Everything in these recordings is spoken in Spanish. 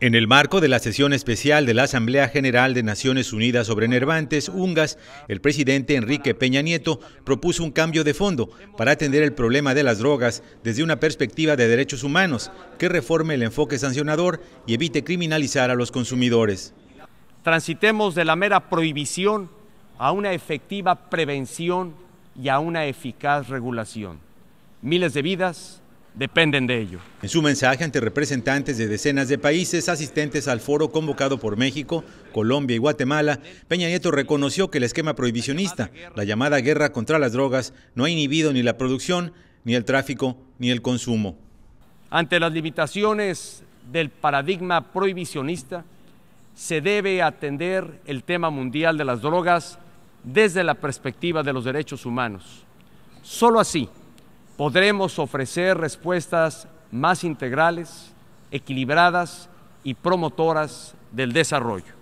En el marco de la sesión especial de la Asamblea General de Naciones Unidas sobre Nervantes, UNGAS, el presidente Enrique Peña Nieto propuso un cambio de fondo para atender el problema de las drogas desde una perspectiva de derechos humanos que reforme el enfoque sancionador y evite criminalizar a los consumidores. Transitemos de la mera prohibición a una efectiva prevención y a una eficaz regulación. Miles de vidas dependen de ello. En su mensaje ante representantes de decenas de países asistentes al foro convocado por México, Colombia y Guatemala, Peña Nieto reconoció que el esquema prohibicionista, la llamada guerra contra las drogas, no ha inhibido ni la producción, ni el tráfico, ni el consumo. Ante las limitaciones del paradigma prohibicionista, se debe atender el tema mundial de las drogas desde la perspectiva de los derechos humanos. Solo así podremos ofrecer respuestas más integrales, equilibradas y promotoras del desarrollo.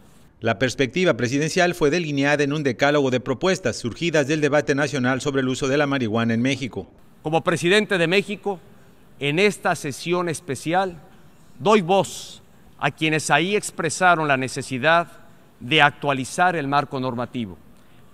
La perspectiva presidencial fue delineada en un decálogo de propuestas surgidas del debate nacional sobre el uso de la marihuana en México. Como presidente de México, en esta sesión especial, doy voz a quienes ahí expresaron la necesidad de actualizar el marco normativo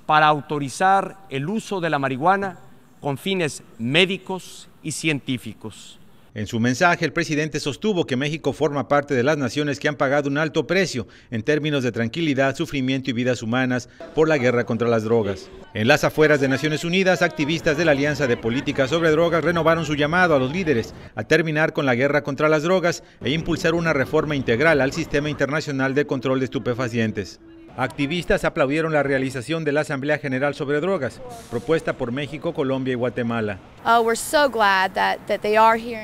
para autorizar el uso de la marihuana con fines médicos y científicos. En su mensaje, el presidente sostuvo que México forma parte de las naciones que han pagado un alto precio en términos de tranquilidad, sufrimiento y vidas humanas por la guerra contra las drogas. En las afueras de Naciones Unidas, activistas de la Alianza de Políticas sobre Drogas renovaron su llamado a los líderes a terminar con la guerra contra las drogas e impulsar una reforma integral al sistema internacional de control de estupefacientes. Activistas aplaudieron la realización de la Asamblea General sobre Drogas, propuesta por México, Colombia y Guatemala. Oh,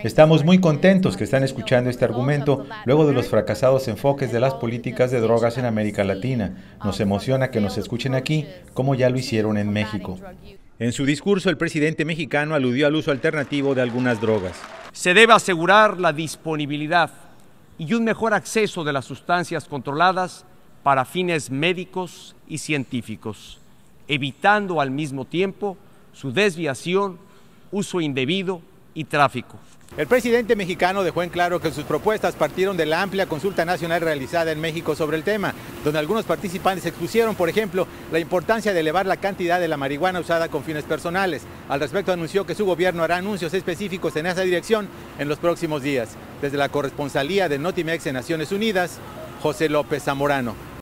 Estamos muy contentos que están escuchando este argumento luego de los fracasados enfoques de las políticas de drogas en América Latina. Nos emociona que nos escuchen aquí, como ya lo hicieron en México. En su discurso, el presidente mexicano aludió al uso alternativo de algunas drogas. Se debe asegurar la disponibilidad y un mejor acceso de las sustancias controladas para fines médicos y científicos, evitando al mismo tiempo su desviación, uso indebido y tráfico. El presidente mexicano dejó en claro que sus propuestas partieron de la amplia consulta nacional realizada en México sobre el tema, donde algunos participantes expusieron, por ejemplo, la importancia de elevar la cantidad de la marihuana usada con fines personales. Al respecto anunció que su gobierno hará anuncios específicos en esa dirección en los próximos días. Desde la corresponsalía de Notimex en Naciones Unidas, José López Zamorano.